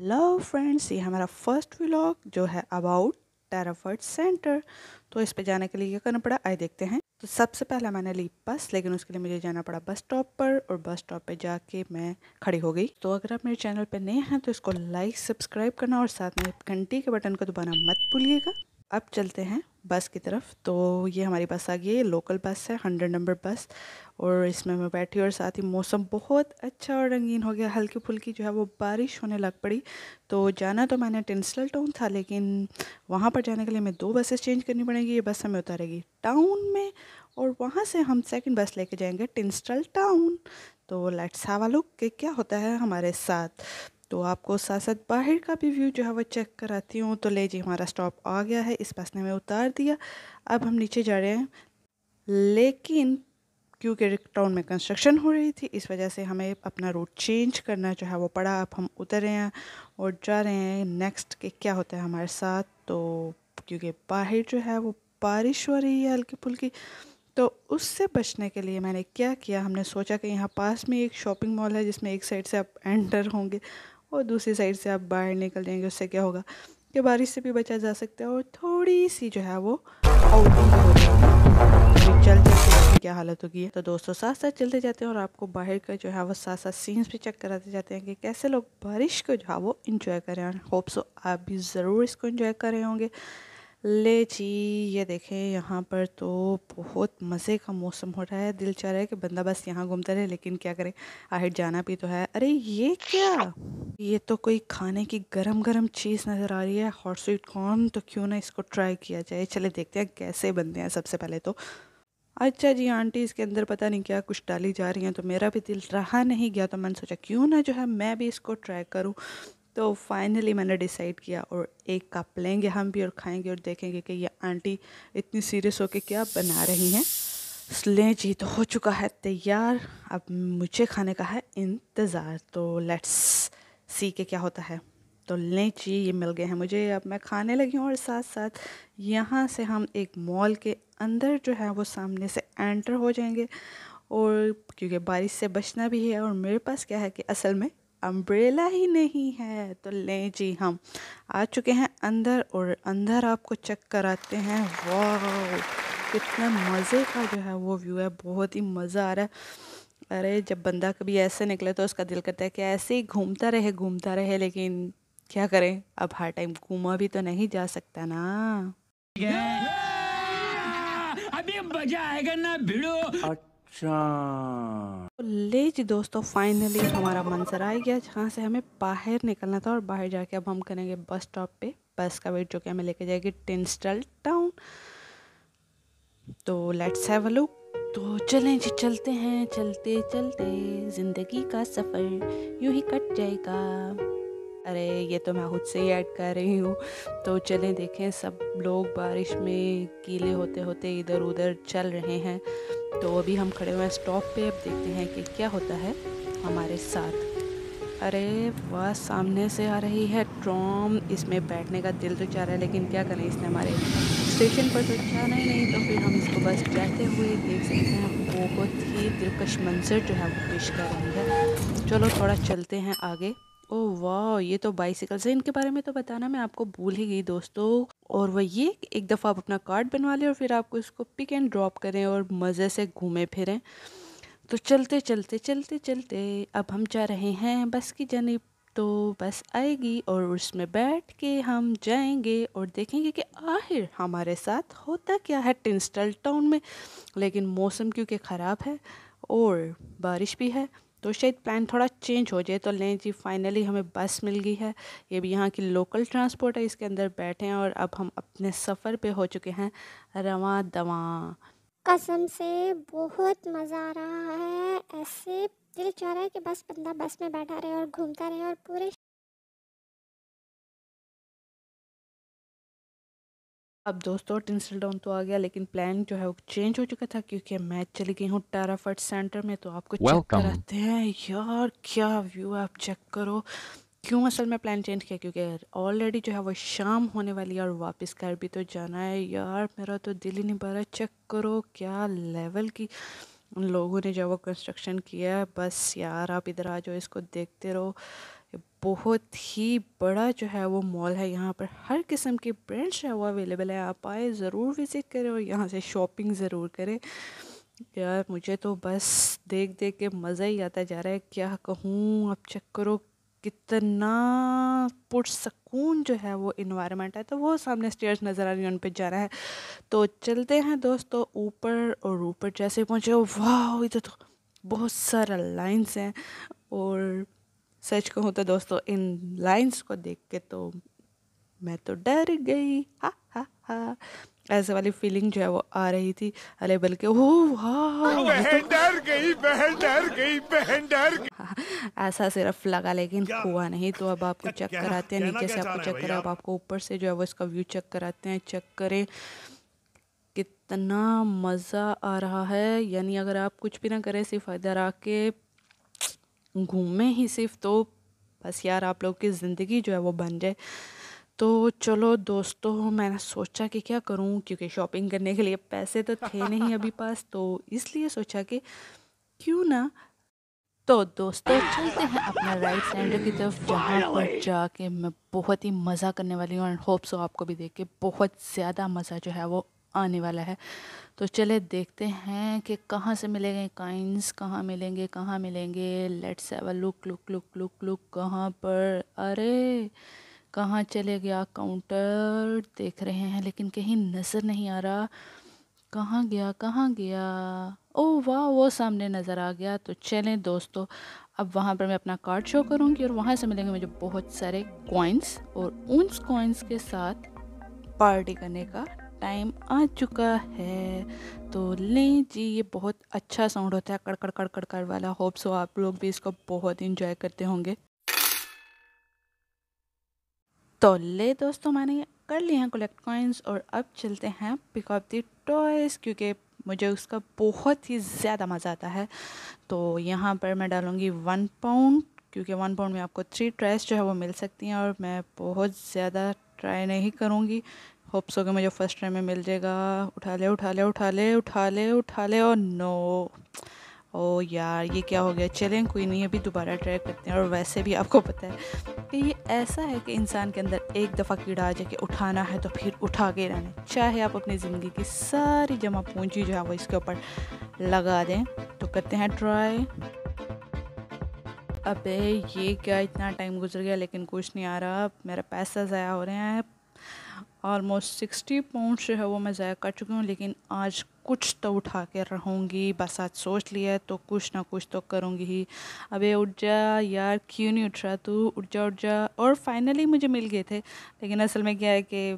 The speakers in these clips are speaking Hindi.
हेलो फ्रेंड्स ये हमारा फर्स्ट व्लॉग जो है अबाउट टेराफर्ट सेंटर तो इस पे जाने के लिए क्या करना पड़ा आइए देखते हैं तो सबसे पहले मैंने ली बस लेकिन उसके लिए मुझे जाना पड़ा बस स्टॉप पर और बस स्टॉप पे जाके मैं खड़ी हो गई तो अगर आप मेरे चैनल पे नए हैं तो इसको लाइक सब्सक्राइब करना और साथ में घंटी के बटन को दबाना मत भूलिएगा अब चलते हैं बस की तरफ तो ये हमारी बस आ गई है लोकल बस है हंड्रेड नंबर बस और इसमें मैं बैठी और साथ ही मौसम बहुत अच्छा और रंगीन हो गया हल्की फुल्की जो है वो बारिश होने लग पड़ी तो जाना तो मैंने टिंसलल टाउन था लेकिन वहाँ पर जाने के लिए हमें दो बसेस चेंज करनी पड़ेंगी ये बस हमें उतारेगी टाउन में और वहाँ से हम सेकंड बस लेके जाएंगे टिंस्टल टाउन तो लेट्स हैव अ लुक कि क्या होता है हमारे साथ तो आपको साथ साथ बाहर का भी व्यू जो है वो चेक कराती हूँ तो ले जी हमारा स्टॉप आ गया है इस पास ने हमें उतार दिया अब हम नीचे जा रहे हैं लेकिन क्योंकि टाउन में कंस्ट्रक्शन हो रही थी इस वजह से हमें अपना रूट चेंज करना जो है वो पड़ा अब हम उतर रहे हैं और जा रहे हैं नेक्स्ट के क्या होता है हमारे साथ तो क्योंकि बाहर जो है वो बारिश हो रही है हल्की फुल्की तो उससे बचने के लिए मैंने क्या किया हमने सोचा कि यहाँ पास में एक शॉपिंग मॉल है जिसमें एक साइड से आप एंटर होंगे और दूसरी साइड से आप बाहर निकल जाएंगे उससे क्या होगा कि बारिश से भी बचा जा सकता है और थोड़ी सी जो है वो आउटिंग हो जाएगी चल क्या हालत होगी तो दोस्तों साथ साथ चलते जाते हैं और आपको बाहर का जो है वो साथ साथ सीन्स भी चेक कराते जाते हैं कि कैसे लोग बारिश को जो है वो इन्जॉय करें और होप सो आप भी ज़रूर इसको इन्जॉय कर रहे होंगे ले जी ये देखें यहाँ पर तो बहुत मज़े का मौसम हो रहा है दिल चाह रहा है कि बंदा बस यहाँ घूमता रहे लेकिन क्या करें आहिर जाना भी तो है अरे ये क्या ये तो कोई खाने की गरम गरम चीज़ नज़र आ रही है हॉट स्वीट कॉर्न तो क्यों ना इसको ट्राई किया जाए चले देखते हैं कैसे बनते हैं सबसे पहले तो अच्छा जी आंटी इसके अंदर पता नहीं क्या कुछ डाली जा रही हैं तो मेरा भी दिल रहा नहीं गया तो मैंने सोचा क्यों ना जो है मैं भी इसको ट्राई करूँ तो फाइनली मैंने डिसाइड किया और एक कप लेंगे हम भी और खाएंगे और देखेंगे कि ये आंटी इतनी सीरियस होकर क्या बना रही हैं लें जी तो हो चुका है तैयार अब मुझे खाने का है इंतज़ार तो लेट्स सी के क्या होता है तो लें जी ये मिल गए हैं मुझे अब मैं खाने लगी हूँ और साथ साथ यहाँ से हम एक मॉल के अंदर जो है वो सामने से एंटर हो जाएंगे और क्योंकि बारिश से बचना भी है और मेरे पास क्या है कि असल में अम्ब्रेला ही नहीं है तो ले जी हम आ चुके हैं अंदर और अंदर आपको चेक कराते हैं वाह कितना मज़े का जो है वो व्यू है बहुत ही मज़ा आ रहा है अरे जब बंदा कभी ऐसे निकले तो उसका दिल करता है कि ऐसे ही घूमता रहे घूमता रहे लेकिन क्या करें अब हर टाइम घूमा भी तो नहीं जा सकता ना अभी मजा आएगा ना भिड़ो तो ले जी दोस्तों फाइनली हमारा मंसर आ गया जहाँ से हमें बाहर निकलना था और बाहर जाके अब हम करेंगे बस स्टॉप पे बस का वेट जो कि हमें लेके जाएगी टेंसटल टाउन तो लेट्स हैव अ लुक तो चलें जी चलते हैं चलते चलते ज़िंदगी का सफ़र यूं ही कट जाएगा अरे ये तो मैं खुद से ही ऐड कर रही हूँ तो चलें देखें सब लोग बारिश में गीले होते होते इधर उधर चल रहे हैं तो अभी हम खड़े हुए हैं स्टॉप पे अब देखते हैं कि क्या होता है हमारे साथ अरे वह सामने से आ रही है ट्रॉम इसमें बैठने का दिल तो चाह रहा है लेकिन क्या करें इसने हमारे स्टेशन पर तो जाना नहीं नहीं तो फिर हम इसको बस जाते हुए देख सकते हैं बहुत ही दिलकश मंजर जो है वो पेश कर रही है चलो थोड़ा चलते हैं आगे ओ वाह ये तो बाइसिकल्स हैं इनके बारे में तो बताना मैं आपको भूल ही गई दोस्तों और वह ये एक दफ़ा आप अपना कार्ड बनवा लें और फिर आपको इसको पिक एंड ड्रॉप करें और मज़े से घूमें फिरें तो चलते चलते चलते चलते अब हम जा रहे हैं बस की जनीब तो बस आएगी और उसमें बैठ के हम जाएंगे और देखेंगे कि आखिर हमारे साथ होता क्या है टिंस्टल टाउन में लेकिन मौसम क्योंकि ख़राब है और बारिश भी है तो शायद प्लान थोड़ा चेंज हो जाए तो लें जी फाइनली हमें बस मिल गई है ये भी यहाँ की लोकल ट्रांसपोर्ट है इसके अंदर बैठे हैं और अब हम अपने सफ़र पे हो चुके हैं रवा दवा कसम से बहुत मज़ा आ रहा है ऐसे दिल चाह रहा है कि बस बंदा बस में बैठा रहे और घूमता रहे और पूरे अब दोस्तों टिंसल डाउन तो आ गया लेकिन प्लान जो है वो चेंज हो चुका था क्योंकि मैं चली गई हूँ टाराफट सेंटर में तो आपको चेक कराते हैं यार क्या व्यू आप चेक करो क्यों असल में प्लान चेंज किया क्योंकि ऑलरेडी जो है वो शाम होने वाली है और वापस घर भी तो जाना है यार मेरा तो दिल ही नहीं भरा चेक करो क्या लेवल की उन लोगों ने जो वो कंस्ट्रक्शन किया है बस यार आप इधर आ जाओ इसको देखते रहो बहुत ही बड़ा जो है वो मॉल है यहाँ पर हर किस्म के ब्रांड्स है वो अवेलेबल है आप आए ज़रूर विज़िट करें और यहाँ से शॉपिंग ज़रूर करें यार मुझे तो बस देख देख के मज़ा ही आता जा रहा है क्या कहूँ आप चेक करो कितना पुरसकून जो है वो इन्वायरमेंट है तो वो सामने स्टेयर्स नज़र आ रही है उन पर जाना है तो चलते हैं दोस्तों ऊपर और ऊपर जैसे पहुँचे वाह इधर तो बहुत सारा लाइन्स हैं और सच कहूँ तो दोस्तों इन लाइंस को देख के तो मैं तो डर गई हा हा हा ऐसे वाली फीलिंग जो है वो आ रही थी अरे बल्कि ओ बहन तो- डर गई बहन डर गई बहन डर गई हाँ, हाँ। ऐसा सिर्फ लगा लेकिन हुआ नहीं तो अब आपको चेक कराते हैं नीचे से आपको चेक करा अब आपको ऊपर से जो है वो इसका व्यू चेक कराते हैं चेक करें कितना मज़ा आ रहा है यानी अगर आप कुछ भी ना करें सिर्फ इधर आके घूमें ही सिर्फ तो बस यार आप लोग की ज़िंदगी जो है वो बन जाए तो चलो दोस्तों मैंने सोचा कि क्या करूं क्योंकि शॉपिंग करने के लिए पैसे तो थे नहीं अभी पास तो इसलिए सोचा कि क्यों ना तो दोस्तों चलते हैं अपना राइट सेंटर की तरफ जहाँ पर जाके मैं बहुत ही मज़ा करने वाली हूँ एंड होप सो आपको भी देख के बहुत ज़्यादा मज़ा जो है वो आने वाला है तो चले देखते हैं कि कहाँ से मिलेंगे काइंस कहाँ मिलेंगे कहाँ मिलेंगे let's have a look look look look look कहाँ पर अरे कहाँ चले गया काउंटर देख रहे हैं लेकिन कहीं नज़र नहीं आ रहा कहाँ गया कहाँ गया ओ वाह वो सामने नज़र आ गया तो चलें दोस्तों अब वहाँ पर मैं अपना कार्ड शो करूँगी और वहाँ से मिलेंगे मुझे बहुत सारे कॉइन्स और उन कॉइन्स के साथ पार्टी करने का टाइम आ चुका है तो लें जी ये बहुत अच्छा साउंड होता है कड़कड़ कड़कड़ कर वाला होप सो आप लोग भी इसको बहुत इंजॉय करते होंगे तो ले दोस्तों मैंने कर लिए हैं कलेक्ट कॉइन्स और अब चलते हैं पिकअप दी टॉयज़ क्योंकि मुझे उसका बहुत ही ज़्यादा मज़ा आता है तो यहाँ पर मैं डालूँगी वन पाउंड क्योंकि वन पाउंड में आपको थ्री ट्राइस जो है वो मिल सकती हैं और मैं बहुत ज़्यादा ट्राई नहीं करूँगी होप्स हो कि मुझे फर्स्ट टाइम में मिल जाएगा उठा ले उठा ले उठा ले उठा ले उठा ले और नो ओ यार ये क्या हो गया चलें कोई नहीं अभी दोबारा ट्राई करते हैं और वैसे भी आपको पता है कि ये ऐसा है कि इंसान के अंदर एक दफ़ा कीड़ा आ कि उठाना है तो फिर उठा के रहना चाहे आप अपनी ज़िंदगी की सारी जमा पूंजी जो है वो इसके ऊपर लगा दें तो करते हैं ट्राई अबे ये क्या इतना टाइम गुजर गया लेकिन कुछ नहीं आ रहा मेरा पैसा ज़ाया हो रहे हैं आलमोस्ट सिक्सटी पाउंड जो है वो मैं ज़ाया कर चुकी हूँ लेकिन आज कुछ तो उठा के रहूँगी बस आज सोच लिया तो कुछ ना कुछ तो करूँगी ही ये उठ जा यार क्यों नहीं उठ रहा तू उठ जा उठ जा और फाइनली मुझे मिल गए थे लेकिन असल में क्या है कि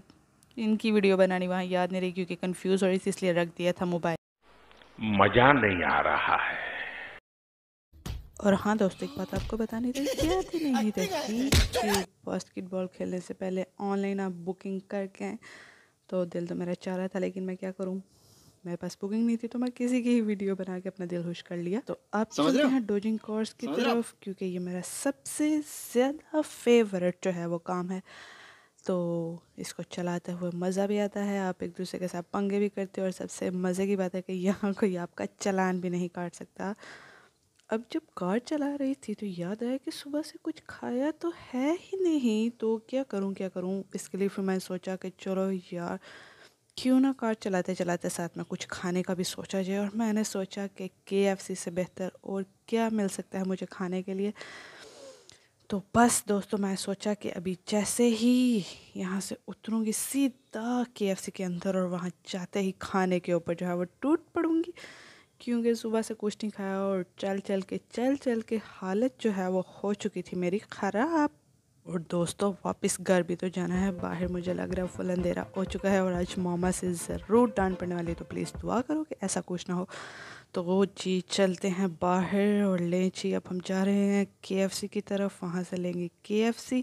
इनकी वीडियो बनानी वहाँ याद नहीं रही क्योंकि कन्फ्यूज़ हो रही थी इसलिए रख दिया था मोबाइल मज़ा नहीं आ रहा है और हाँ दोस्तों एक बात आपको बतानी थी क्या थी नहीं थी कि बास्केटबॉल खेलने से पहले ऑनलाइन आप बुकिंग करके आए तो दिल तो मेरा चाह रहा था लेकिन मैं क्या करूँ मेरे पास बुकिंग नहीं थी तो मैं किसी की ही वीडियो बना के अपना दिल खुश कर लिया तो अब चलते हैं डोजिंग कोर्स की तरफ क्योंकि ये मेरा सबसे ज़्यादा फेवरेट जो है वो काम है तो इसको चलाते हुए मज़ा भी आता है आप एक दूसरे के साथ पंगे भी करते हो और सबसे मज़े की बात है कि यहाँ कोई आपका चलान भी नहीं काट सकता अब जब कार चला रही थी तो याद आया कि सुबह से कुछ खाया तो है ही नहीं तो क्या करूं क्या करूं इसके लिए फिर मैंने सोचा कि चलो यार क्यों ना कार चलाते चलाते साथ में कुछ खाने का भी सोचा जाए और मैंने सोचा कि के से बेहतर और क्या मिल सकता है मुझे खाने के लिए तो बस दोस्तों मैं सोचा कि अभी जैसे ही यहाँ से उतरूँगी सीधा के के अंदर और वहाँ जाते ही खाने के ऊपर जो है वो टूट पड़ूँगी क्योंकि सुबह से कुछ नहीं खाया और चल चल के चल चल के हालत जो है वो हो चुकी थी मेरी ख़राब और दोस्तों वापस घर भी तो जाना है बाहर मुझे लग रहा है फुल अंधेरा हो चुका है और आज मामा से ज़रूर डांट पड़ने वाली तो प्लीज़ दुआ करो कि ऐसा कुछ ना हो तो वो जी चलते हैं बाहर और ले जी अब हम जा रहे हैं के की तरफ वहाँ से लेंगे के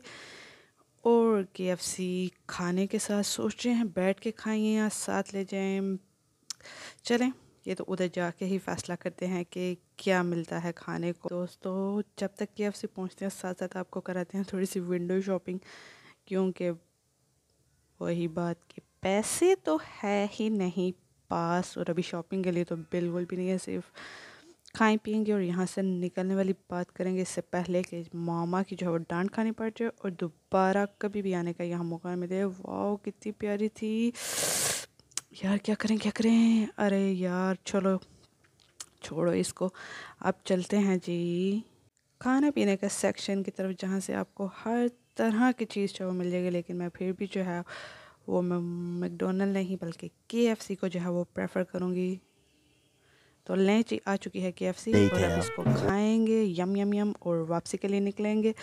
और के खाने के साथ सोच रहे हैं बैठ के खाइए या साथ ले जाएँ चलें ये तो उधर जाके ही फ़ैसला करते हैं कि क्या मिलता है खाने को दोस्तों जब तक के आपसे पहुँचते हैं साथ साथ आपको कराते हैं थोड़ी सी विंडो शॉपिंग क्योंकि वही बात कि पैसे तो है ही नहीं पास और अभी शॉपिंग के लिए तो बिल्कुल भी नहीं है सिर्फ खाएं पियेंगे और यहाँ से निकलने वाली बात करेंगे इससे पहले कि मामा की जो है डांट खानी पड़ जाए और दोबारा कभी भी आने का यहाँ मौका मिले वाह कितनी प्यारी थी यार क्या करें क्या करें अरे यार चलो छोड़ो इसको अब चलते हैं जी खाने पीने का सेक्शन की तरफ जहाँ से आपको हर तरह की चीज़ जो मिल जाएगी लेकिन मैं फिर भी जो है वो मैं मैकडोनल्ड नहीं बल्कि के एफ सी को जो है वो प्रेफर करूँगी तो लें आ चुकी है के एफ सी और अब इसको खाएंगे यम यम यम और वापसी के लिए निकलेंगे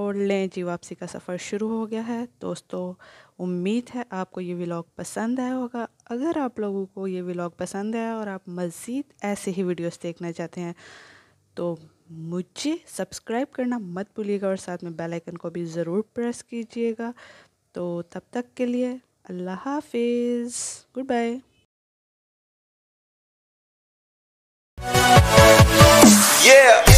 और लें वापसी का सफ़र शुरू हो गया है दोस्तों उम्मीद है आपको ये व्लॉग पसंद आया होगा अगर आप लोगों को ये व्लॉग पसंद आया और आप मज़ीद ऐसे ही वीडियोस देखना चाहते हैं तो मुझे सब्सक्राइब करना मत भूलिएगा और साथ में बेल आइकन को भी ज़रूर प्रेस कीजिएगा तो तब तक के लिए अल्लाह हाफिज़ गुड बाय Yeah.